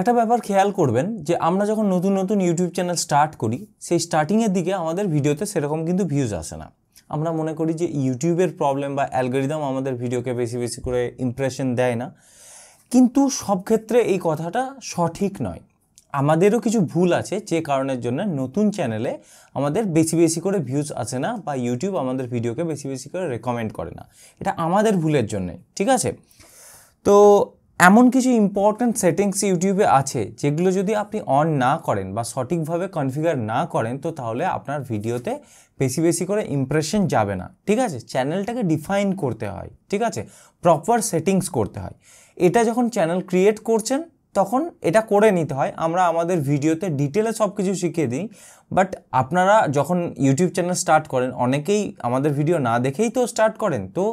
একটা ব্যাপার খেয়াল করবেন যে আমরা যখন নতুন নতুন ইউটিউব চ্যানেল স্টার্ট করি সেই স্টার্টিংয়ের দিকে আমাদের ভিডিওতে সেরকম কিন্তু ভিউজ আসে না আমরা মনে করি যে ইউটিউবের প্রবলেম বা অ্যালগোরিদম আমাদের ভিডিওকে বেশি বেশি করে ইমপ্রেশন দেয় না কিন্তু সব ক্ষেত্রে এই কথাটা সঠিক নয় আমাদেরও কিছু ভুল আছে যে কারণের জন্য নতুন চ্যানেলে আমাদের বেশি বেশি করে ভিউজ আসে না বা ইউটিউব আমাদের ভিডিওকে বেশি বেশি করে রেকমেন্ড করে না এটা আমাদের ভুলের জন্যে ঠিক আছে তো এমন কিছু ইম্পর্ট্যান্ট সেটিংস ইউটিউবে আছে যেগুলো যদি আপনি অন না করেন বা সঠিকভাবে কনফিগার না করেন তো তাহলে আপনার ভিডিওতে বেশি বেশি করে ইমপ্রেশন যাবে না ঠিক আছে চ্যানেলটাকে ডিফাইন করতে হয় ঠিক আছে প্রপার সেটিংস করতে হয় এটা যখন চ্যানেল ক্রিয়েট করছেন তখন এটা করে নিতে হয় আমরা আমাদের ভিডিওতে ডিটেলে সব কিছু শিখিয়ে দিই বাট আপনারা যখন ইউটিউব চ্যানেল স্টার্ট করেন অনেকেই আমাদের ভিডিও না দেখেই তো স্টার্ট করেন তো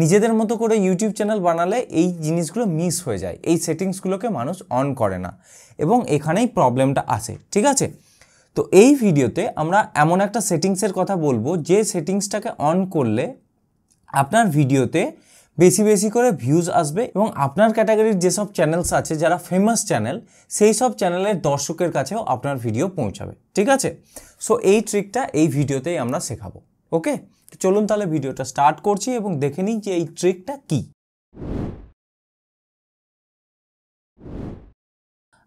নিজেদের মতো করে ইউটিউব চ্যানেল বানালে এই জিনিসগুলো মিস হয়ে যায় এই সেটিংসগুলোকে মানুষ অন করে না এবং এখানেই প্রবলেমটা আসে ঠিক আছে তো এই ভিডিওতে আমরা এমন একটা সেটিংসের কথা বলবো যে সেটিংসটাকে অন করলে আপনার ভিডিওতে বেশি বেশি করে ভিউজ আসবে এবং আপনার ক্যাটাগরির যেসব চ্যানেলস আছে যারা ফেমাস চ্যানেল সেই সব চ্যানেলের দর্শকের কাছেও আপনার ভিডিও পৌঁছাবে ঠিক আছে সো এই ট্রিকটা এই ভিডিওতেই আমরা শেখাবো ওকে চলুন তাহলে ভিডিওটা স্টার্ট করছি এবং দেখে নিই যে এই ট্রিকটা কী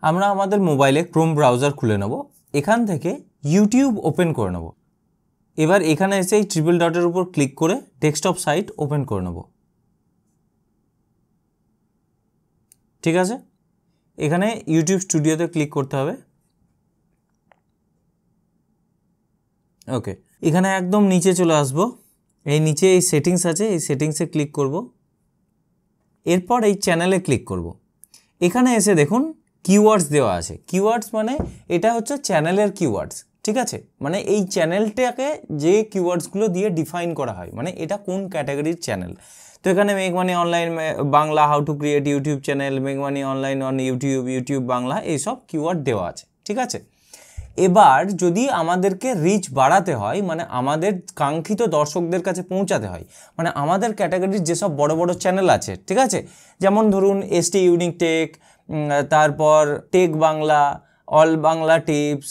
আমরা আমাদের মোবাইলে ক্রোম ব্রাউজার খুলে নেব এখান থেকে ইউটিউব ওপেন করে নেব এবার এখানে এসে এই ট্রিপল ডটের উপর ক্লিক করে ডেস্কটপ সাইট ওপেন করে নেব ঠিক আছে এখানে ইউটিউব স্টুডিওতে ক্লিক করতে হবে ওকে এখানে একদম নিচে চলে আসব এই নিচে এই সেটিংস আছে এই সেটিংসে ক্লিক করব এরপর এই চ্যানেলে ক্লিক করব এখানে এসে দেখুন কিওয়ার্ডস দেওয়া আছে কিওয়ার্ডস মানে এটা হচ্ছে চ্যানেলের কিওয়ার্ডস ঠিক আছে মানে এই চ্যানেলটাকে যে কিওয়ার্ডসগুলো দিয়ে ডিফাইন করা হয় মানে এটা কোন ক্যাটাগরির চ্যানেল তো এখানে মেঘমানি online Bangla how to create YouTube channel মেঘমানি online on YouTube YouTube Bangla এইসব কিওয়ার্ড দেওয়া আছে ঠিক আছে এবার যদি আমাদেরকে রিচ বাড়াতে হয় মানে আমাদের কাঙ্ক্ষিত দর্শকদের কাছে পৌঁছাতে হয় মানে আমাদের ক্যাটাগরির যেসব বড় বড় চ্যানেল আছে ঠিক আছে যেমন ধরুন এসটি ইউনিক টেক তারপর tech Bangla all Bangla tips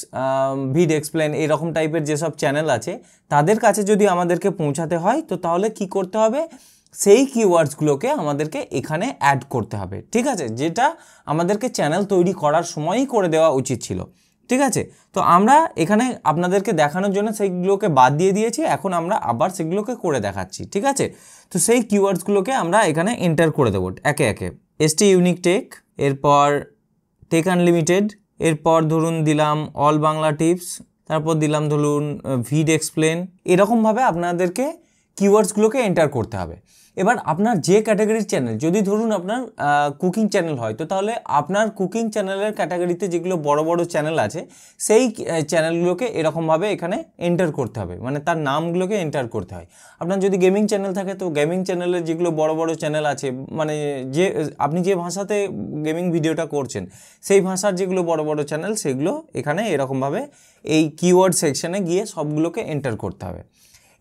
ভিড এক্সপ্লেন এরকম টাইপের যেসব চ্যানেল আছে তাদের কাছে যদি আমাদেরকে পৌঁছাতে হয় তো তাহলে কি করতে হবে সেই কিওয়ার্ডসগুলোকে আমাদেরকে এখানে অ্যাড করতে হবে ঠিক আছে যেটা আমাদেরকে চ্যানেল তৈরি করার সময়ই করে দেওয়া উচিত ছিল ঠিক আছে তো আমরা এখানে আপনাদেরকে দেখানোর জন্য সেইগুলোকে বাদ দিয়ে দিয়েছি এখন আমরা আবার সেগুলোকে করে দেখাচ্ছি ঠিক আছে তো সেই কিওয়ার্ডসগুলোকে আমরা এখানে এন্টার করে দেবো একে একে এসটি ইউনিক টেক এরপর টেক আনলিমিটেড এরপর ধরুন দিলাম অল বাংলা টিপস তারপর দিলাম ধরুন ভিড এক্সপ্লেন এরকমভাবে আপনাদেরকে কিওয়ার্ডসগুলোকে এন্টার করতে হবে এবার আপনার যে ক্যাটাগরির চ্যানেল যদি ধরুন আপনার কুকিং চ্যানেল হয় তো তাহলে আপনার কুকিং চ্যানেলের ক্যাটাগরিতে যেগুলো বড় বড় চ্যানেল আছে সেই চ্যানেলগুলোকে এরকমভাবে এখানে এন্টার করতে হবে মানে তার নামগুলোকে এন্টার করতে হয় আপনার যদি গেমিং চ্যানেল থাকে তো গেমিং চ্যানেলের যেগুলো বড় বড় চ্যানেল আছে মানে যে আপনি যে ভাষাতে গেমিং ভিডিওটা করছেন সেই ভাষার যেগুলো বড় বড় চ্যানেল সেগুলো এখানে এরকমভাবে এই কিওয়ার্ড সেকশানে গিয়ে সবগুলোকে এন্টার করতে হবে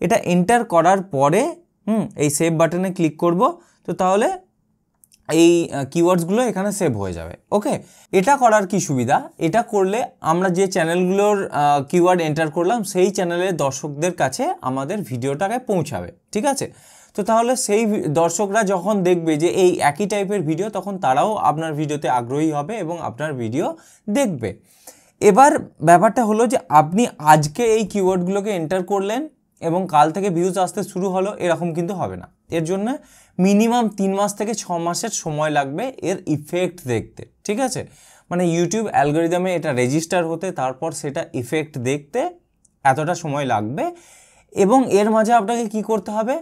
এটা এন্টার করার পরে হুম এই সেভ বাটনে ক্লিক করব তো তাহলে এই কিওয়ার্ডসগুলো এখানে সেভ হয়ে যাবে ওকে এটা করার কি সুবিধা এটা করলে আমরা যে চ্যানেলগুলোর কিওয়ার্ড এন্টার করলাম সেই চ্যানেলের দর্শকদের কাছে আমাদের ভিডিওটাকে পৌঁছাবে ঠিক আছে তো তাহলে সেই দর্শকরা যখন দেখবে যে এই একই টাইপের ভিডিও তখন তারাও আপনার ভিডিওতে আগ্রহী হবে এবং আপনার ভিডিও দেখবে এবার ব্যাপারটা হলো যে আপনি আজকে এই কিওয়ার্ডগুলোকে এন্টার করলেন এবং কাল থেকে ভিউজ আসতে শুরু হলো এরকম কিন্তু হবে না এর জন্য মিনিমাম তিন মাস থেকে ছ মাসের সময় লাগবে এর ইফেক্ট দেখতে ঠিক আছে মানে ইউটিউব অ্যালগোরিদমে এটা রেজিস্টার হতে তারপর সেটা ইফেক্ট দেখতে এতটা সময় লাগবে এবং এর মাঝে আপনাকে কি করতে হবে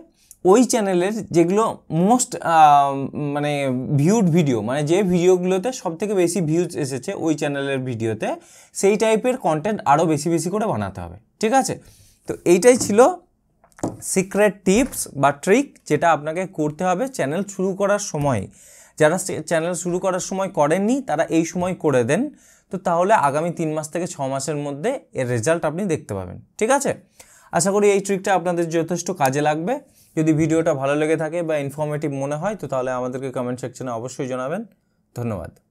ওই চ্যানেলের যেগুলো মোস্ট মানে ভিউড ভিডিও মানে যে ভিডিওগুলোতে সবথেকে বেশি ভিউজ এসেছে ওই চ্যানেলের ভিডিওতে সেই টাইপের কন্টেন্ট আরও বেশি বেশি করে বানাতে হবে ঠিক আছে তো এইটাই ছিল সিক্রেট টিপস বা ট্রিক যেটা আপনাকে করতে হবে চ্যানেল শুরু করার সময় যারা চ্যানেল শুরু করার সময় করেননি তারা এই সময় করে দেন তো তাহলে আগামী তিন মাস থেকে ছ মাসের মধ্যে এর রেজাল্ট আপনি দেখতে পাবেন ঠিক আছে আশা করি এই ট্রিকটা আপনাদের যথেষ্ট কাজে লাগবে যদি ভিডিওটা ভালো লেগে থাকে বা ইনফর্মেটিভ মনে হয় তো তাহলে আমাদেরকে কমেন্ট সেকশনে অবশ্যই জানাবেন ধন্যবাদ